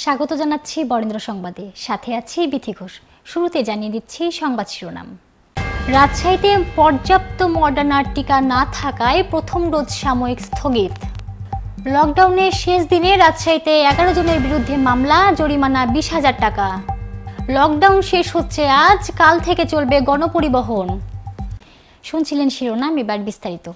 স্বাগত জানাচ্ছি বরেন্দ্র সংবাদে সাথে আছি বিথি ঘোষ শুরুতে জানিয়ে দিচ্ছি সংবাদ শিরোনাম রাজশাহীতে পর্যাপ্ত মডার্নার টিকা না থাকায় প্রথম ডোজ সাময়িক স্থগিত লকডাউনের শেষ দিনে রাজশাহীতে এগারো জনের বিরুদ্ধে মামলা জরিমানা বিশ হাজার টাকা লকডাউন শেষ হচ্ছে আজ কাল থেকে চলবে গণপরিবহন শুনছিলেন শিরোনাম এবার বিস্তারিত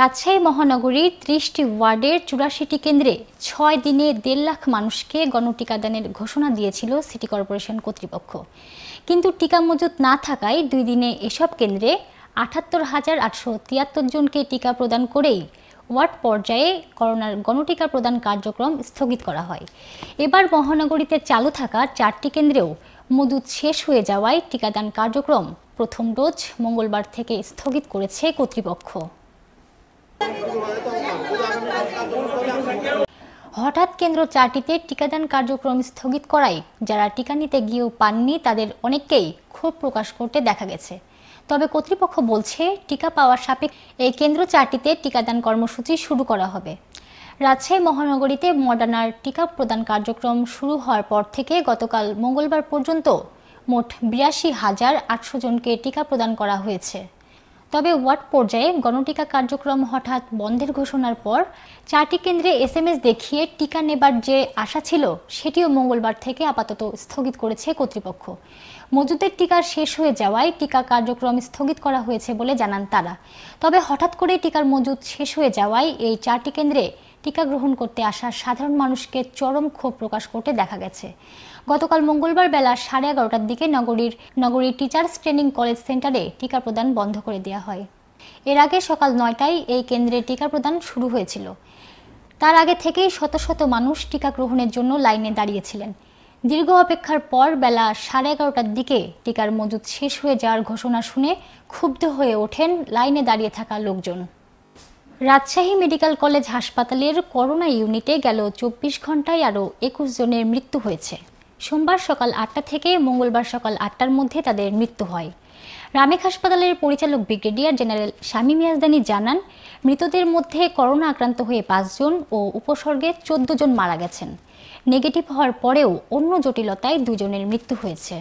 রাজশাহী মহানগরীর ত্রিশটি ওয়ার্ডের চুরাশিটি কেন্দ্রে ছয় দিনে দেড় লাখ মানুষকে গণটিকাদানের ঘোষণা দিয়েছিল সিটি কর্পোরেশন কর্তৃপক্ষ কিন্তু টিকা মজুত না থাকায় দুই দিনে এসব কেন্দ্রে আটাত্তর হাজার আটশো তিয়াত্তর জনকে টিকা প্রদান করেই ওয়ার্ড পর্যায়ে করোনার গণটিকা প্রদান কার্যক্রম স্থগিত করা হয় এবার মহানগরীতে চালু থাকা চারটি কেন্দ্রেও মজুত শেষ হয়ে যাওয়ায় টিকাদান কার্যক্রম প্রথম ডোজ মঙ্গলবার থেকে স্থগিত করেছে কর্তৃপক্ষ হঠাৎ কেন্দ্র চারটিতে টিকাদান কার্যক্রম স্থগিত করায় যারা টিকা নিতে গিয়েও পাননি তাদের অনেককেই ক্ষোভ প্রকাশ করতে দেখা গেছে তবে কর্তৃপক্ষ বলছে টিকা পাওয়ার সাপেক্ষে এই কেন্দ্র চারটিতে টিকাদান কর্মসূচি শুরু করা হবে রাজশাহী মহানগরীতে মডার্নার টিকা প্রদান কার্যক্রম শুরু হওয়ার পর থেকে গতকাল মঙ্গলবার পর্যন্ত মোট বিরাশি হাজার আটশো জনকে টিকা প্রদান করা হয়েছে তবে ওয়ার্ড পর্যায়ে গণটিকা কার্যক্রম হঠাৎ বন্ধের ঘোষণার পর চারটি কেন্দ্রে এসএমএস দেখিয়ে টিকা নেবার যে আশা ছিল সেটিও মঙ্গলবার থেকে আপাতত স্থগিত করেছে কর্তৃপক্ষ মজুদের টিকা শেষ হয়ে যাওয়ায় টিকা কার্যক্রম স্থগিত করা হয়েছে বলে জানান তারা তবে হঠাৎ করে টিকার মজুদ শেষ হয়ে যাওয়ায় এই চারটি কেন্দ্রে টিকা গ্রহণ করতে আসা সাধারণ মানুষকে চরম ক্ষোভ প্রকাশ করতে দেখা গেছে গতকাল মঙ্গলবার বেলা সাড়ে এগারোটার দিকে নগরীর নগরীর টিচার্স ট্রেনিং কলেজ সেন্টারে টিকা প্রদান বন্ধ করে দেওয়া হয় এর আগে সকাল নয়টায় এই কেন্দ্রে টিকা প্রদান শুরু হয়েছিল তার আগে থেকেই শত শত মানুষ টিকা গ্রহণের জন্য লাইনে দাঁড়িয়েছিলেন দীর্ঘ অপেক্ষার পর বেলা সাড়ে এগারোটার দিকে টিকার মজুদ শেষ হয়ে যাওয়ার ঘোষণা শুনে ক্ষুব্ধ হয়ে ওঠেন লাইনে দাঁড়িয়ে থাকা লোকজন রাজশাহী মেডিকেল কলেজ হাসপাতালের করোনা ইউনিটে গেল চব্বিশ ঘন্টায় আরও একুশ জনের মৃত্যু হয়েছে সোমবার সকাল আটটা থেকে মঙ্গলবার সকাল আটটার মধ্যে তাদের মৃত্যু হয় রামেক হাসপাতালের পরিচালক ব্রিগেডিয়ার জেনারেল শামী মিয়াজদানি জানান মৃতদের মধ্যে করোনা আক্রান্ত হয়ে পাঁচজন ও উপসর্গে চোদ্দ জন মারা গেছেন নেগেটিভ হওয়ার পরেও অন্য জটিলতায় দুজনের মৃত্যু হয়েছে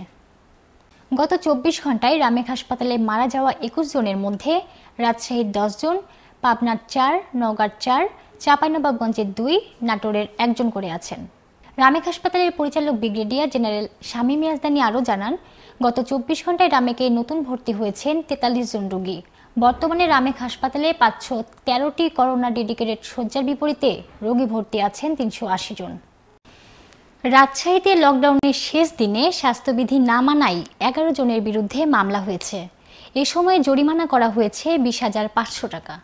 গত চব্বিশ ঘন্টায় রামেক হাসপাতালে মারা যাওয়া একুশ জনের মধ্যে রাজশাহীর দশজন পাবনার চার নওগাঁর চার চাঁপাইনবাবগঞ্জের দুই নাটোরের একজন করে আছেন রামেক হাসপাতালের পরিচালক ব্রিগেডিয়ার জেনারেল শামী মিয়াজদানি আরও জানান গত চব্বিশ ঘন্টায় রামেকে নতুন ভর্তি হয়েছেন তেতাল্লিশ জন রোগী বর্তমানে রামেক হাসপাতালে পাঁচশো তেরোটি করোনা ডেডিকেটেড শয্যার বিপরীতে রোগী ভর্তি আছেন তিনশো আশি জন রাজশাহীতে লকডাউনের শেষ দিনে স্বাস্থ্যবিধি না মানাই এগারো জনের বিরুদ্ধে মামলা হয়েছে এ সময়ে জরিমানা করা হয়েছে বিশ হাজার পাঁচশো টাকা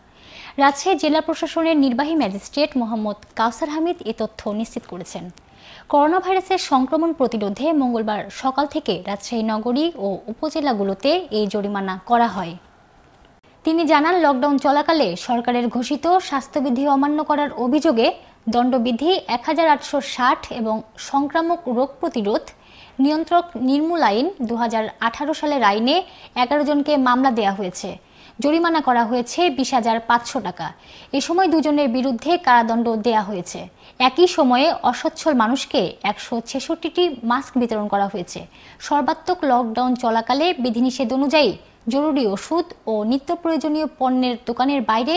রাজশাহী জেলা প্রশাসনের নির্বাহী ম্যাজিস্ট্রেট মোহাম্মদ কাউসার হামিদ এ তথ্য নিশ্চিত করেছেন করোনা ভাইরাসের সংক্রমণ প্রতিরোধে মঙ্গলবার সকাল থেকে রাজশাহী নগরী ও উপজেলাগুলোতে এই জরিমানা করা হয় তিনি জানান লকডাউন চলাকালে সরকারের ঘোষিত স্বাস্থ্যবিধি অমান্য করার অভিযোগে দণ্ডবিধি এক হাজার আটশো ষাট এবং সংক্রামক রোগ প্রতিরোধ নিয়ন্ত্রক নির্মূল আইন দু সালের আইনে এগারো জনকে মামলা দেয়া হয়েছে জরিমানা করা হয়েছে বিশ হাজার পাঁচশো টাকা এ সময় দুজনের বিরুদ্ধে কারাদণ্ড দেয়া হয়েছে একই সময়ে অসচ্ছল মানুষকে একশো ছেষট্টিটি মাস্ক বিতরণ করা হয়েছে সর্বাত্মক লকডাউন চলাকালে বিধিনিষেধ অনুযায়ী জরুরি ওষুধ ও নিত্য প্রয়োজনীয় পণ্যের দোকানের বাইরে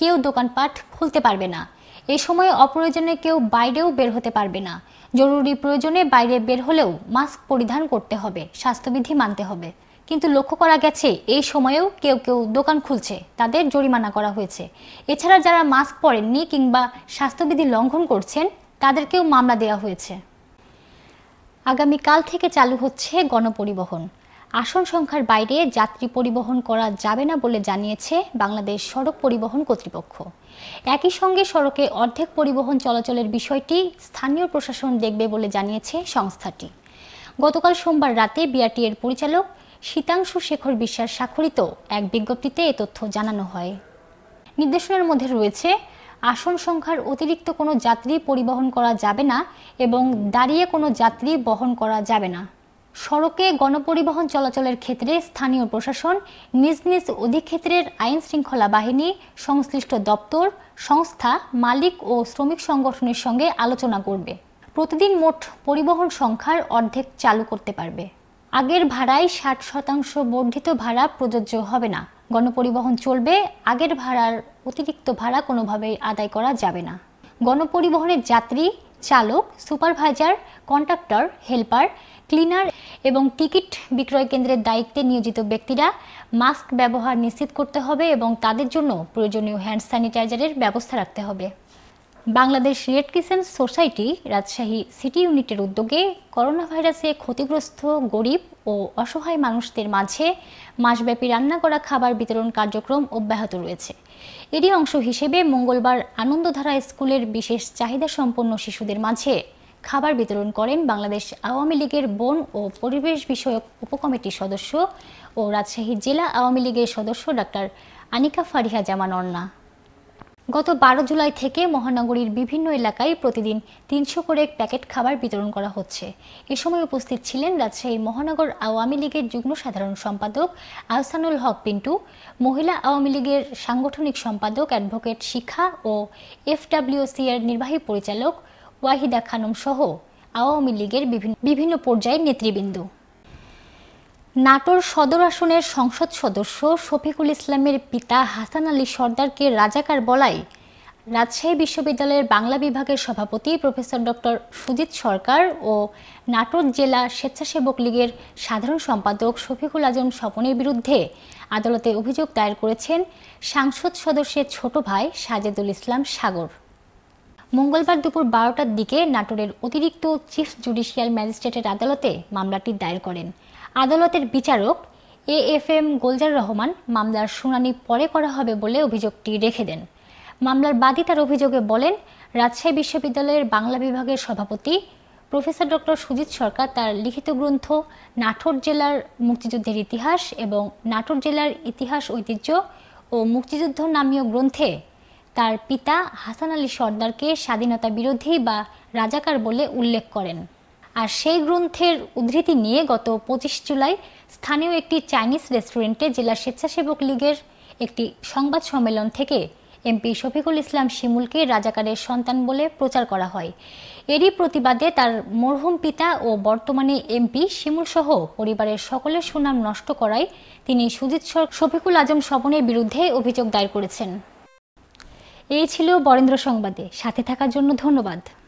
কেউ দোকানপাট খুলতে পারবে না এ সময়ে অপ্রয়োজনে কেউ বাইরেও বের হতে পারবে না জরুরি প্রয়োজনে বাইরে বের হলেও মাস্ক পরিধান করতে হবে স্বাস্থ্যবিধি মানতে হবে কিন্তু লক্ষ্য করা গেছে এই সময়েও কেউ কেউ দোকান খুলছে তাদের জরিমানা করা হয়েছে এছাড়া যারা মাস্ক পরেননি কিংবা স্বাস্থ্যবিধি লঙ্ঘন করছেন তাদেরকেও মামলা দেওয়া হয়েছে আগামীকাল থেকে চালু হচ্ছে গণপরিবহন আসন সংখ্যার বাইরে যাত্রী পরিবহন করা যাবে না বলে জানিয়েছে বাংলাদেশ সড়ক পরিবহন কর্তৃপক্ষ একই সঙ্গে সড়কে অর্ধেক পরিবহন চলাচলের বিষয়টি স্থানীয় প্রশাসন দেখবে বলে জানিয়েছে সংস্থাটি গতকাল সোমবার রাতে বিআরটি এর পরিচালক শীতাংশু শেখর বিশ্বাস স্বাক্ষরিত এক বিজ্ঞপ্তিতে এ তথ্য জানানো হয় নির্দেশনার মধ্যে রয়েছে আসন সংখ্যার অতিরিক্ত কোনো যাত্রী পরিবহন করা যাবে না এবং দাঁড়িয়ে কোনো যাত্রী বহন করা যাবে না সড়কে গণপরিবহন চলাচলের ক্ষেত্রে স্থানীয় প্রশাসন নিজ নিজ অধিক্ষেত্রের আইন শৃঙ্খলা বাহিনী সংশ্লিষ্ট দপ্তর সংস্থা মালিক ও শ্রমিক সংগঠনের সঙ্গে আলোচনা করবে প্রতিদিন মোট পরিবহন সংখ্যার অর্ধেক চালু করতে পারবে আগের ভাড়ায় ষাট শতাংশ বর্ধিত ভাড়া প্রযোজ্য হবে না গণপরিবহন চলবে আগের ভাড়ার অতিরিক্ত ভাড়া কোনোভাবেই আদায় করা যাবে না গণপরিবহনের যাত্রী চালক সুপারভাইজার কন্ট্রাক্টর হেল্পার ক্লিনার এবং টিকিট বিক্রয় কেন্দ্রের দায়িত্বে নিয়োজিত ব্যক্তিরা মাস্ক ব্যবহার নিশ্চিত করতে হবে এবং তাদের জন্য প্রয়োজনীয় হ্যান্ড স্যানিটাইজারের ব্যবস্থা রাখতে হবে Bangladesh red crescent society Rajshahi city ইউনিটের উদ্যোগে করোনা ভাইরাসে ক্ষতিগ্রস্ত গরিব ও অসহায় মানুষদের মাঝে মাসব্যাপী রান্না করা খাবার বিতরণ কার্যক্রম অব্যাহত রয়েছে এরই অংশ হিসেবে মঙ্গলবার আনন্দধারা স্কুলের বিশেষ চাহিদা সম্পন্ন শিশুদের মাঝে খাবার বিতরণ করেন বাংলাদেশ আওয়ামী লীগের বন ও পরিবেশ বিষয়ক উপকমিটির সদস্য ও রাজশাহী জেলা আওয়ামী লীগের সদস্য ডাক্তার আনিকা ফারিহা জামান অন্না গত বারো জুলাই থেকে মহানগরীর বিভিন্ন এলাকায় প্রতিদিন তিনশো করে প্যাকেট খাবার বিতরণ করা হচ্ছে এ সময় উপস্থিত ছিলেন রাজশাহী মহানগর আওয়ামী লীগের যুগ্ম সাধারণ সম্পাদক আহসানুল হক পিন্টু মহিলা আওয়ামী লীগের সাংগঠনিক সম্পাদক অ্যাডভোকেট শিখা ও এফডাব্লিউসি এর নির্বাহী পরিচালক ওয়াহিদা খানম সহ আওয়ামী লীগের বিভিন্ন পর্যায়ের নেতৃবৃন্দ নাটোর সদর আসনের সংসদ সদস্য শফিকুল ইসলামের পিতা হাসান আলী সর্দারকে রাজাকার বলায় রাজশাহী বিশ্ববিদ্যালয়ের বাংলা বিভাগের সভাপতি প্রফেসর ডক্টর সুজিত সরকার ও নাটোর জেলা স্বেচ্ছাসেবক লীগের সাধারণ সম্পাদক শফিকুল আজম স্বপনের বিরুদ্ধে আদালতে অভিযোগ দায়ের করেছেন সাংসদ সদস্যের ছোট ভাই সাজেদুল ইসলাম সাগর মঙ্গলবার দুপুর বারোটার দিকে নাটোরের অতিরিক্ত চিফ জুডিশিয়াল ম্যাজিস্ট্রেটের আদালতে মামলাটি দায়ের করেন আদালতের বিচারক A F M Golzar Rahman মামলার শুনানি পরে করা হবে বলে অভিযোগটি রেখে দেন মামলার বাদী তার অভিযোগে বলেন রাজশাহী বিশ্ববিদ্যালয়ের বাংলা বিভাগের সভাপতি প্রফেসর ডক্টর সুজিত সরকার তার লিখিত গ্রন্থ নাটোর জেলার মুক্তিযুদ্ধের ইতিহাস এবং নাটোর জেলার ইতিহাস ঐতিহ্য ও মুক্তিযুদ্ধ নামীয় গ্রন্থে তার পিতা হাসান আলী সর্দারকে স্বাধীনতা বিরোধী বা রাজাকার বলে উল্লেখ করেন আর সেই গ্রন্থের উদ্ধৃতি নিয়ে গত পঁচিশ জুলাই স্থানীয় একটি চাইনিজ রেস্টুরেন্টে জেলা স্বেচ্ছাসেবক লীগের একটি সংবাদ সম্মেলন থেকে এমপি শফিকুল ইসলাম শিমুলকে রাজাকারের সন্তান বলে প্রচার করা হয় এরই প্রতিবাদে তার মরহুম পিতা ও বর্তমানে এমপি শিমুল সহ পরিবারের সকলের সুনাম নষ্ট করায় তিনি সুজিত শফিকুল আজম স্বপনের বিরুদ্ধে অভিযোগ দায়ের করেছেন এই ছিল বরেন্দ্র সংবাদে সাথে থাকার জন্য ধন্যবাদ